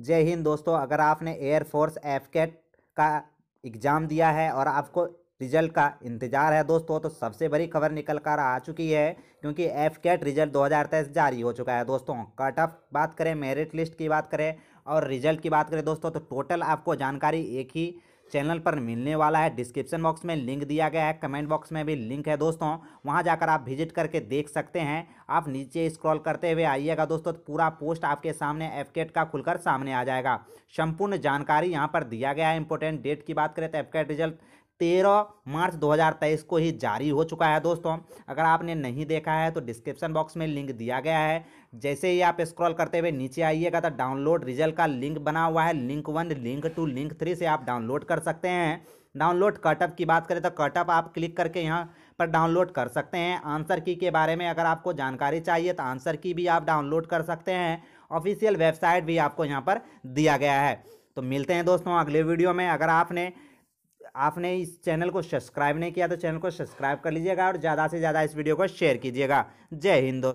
जय हिंद दोस्तों अगर आपने एयरफोर्स कैट का एग्ज़ाम दिया है और आपको रिजल्ट का इंतजार है दोस्तों तो सबसे बड़ी खबर निकल कर आ चुकी है क्योंकि एफ कैट रिजल्ट दो जारी हो चुका है दोस्तों कट ऑफ बात करें मेरिट लिस्ट की बात करें और रिजल्ट की बात करें दोस्तों तो टोटल आपको जानकारी एक ही चैनल पर मिलने वाला है डिस्क्रिप्शन बॉक्स में लिंक दिया गया है कमेंट बॉक्स में भी लिंक है दोस्तों वहाँ जाकर आप विजिट करके देख सकते हैं आप नीचे स्क्रॉल करते हुए आइएगा दोस्तों तो पूरा पोस्ट आपके सामने एफकेट का खुलकर सामने आ जाएगा संपूर्ण जानकारी यहाँ पर दिया गया है इंपॉर्टेंट डेट की बात करें तो एफकेट रिजल्ट तेरह मार्च 2023 को ही जारी हो चुका है दोस्तों अगर आपने नहीं देखा है तो डिस्क्रिप्शन बॉक्स में लिंक दिया गया है जैसे ही आप स्क्रॉल करते हुए नीचे आइएगा तो डाउनलोड रिजल्ट का लिंक बना हुआ है link one link two link three से आप डाउनलोड कर सकते हैं डाउनलोड कटअप की बात करें तो कटअप आप क्लिक करके यहाँ पर डाउनलोड कर सकते हैं आंसर की के बारे में अगर आपको जानकारी चाहिए तो आंसर की भी आप डाउनलोड कर सकते हैं ऑफिशियल वेबसाइट भी आपको यहाँ पर दिया गया है तो मिलते हैं दोस्तों अगले वीडियो में अगर आपने आपने इस चैनल को सब्सक्राइब नहीं किया तो चैनल को सब्सक्राइब कर लीजिएगा और ज़्यादा से ज़्यादा इस वीडियो को शेयर कीजिएगा जय हिंद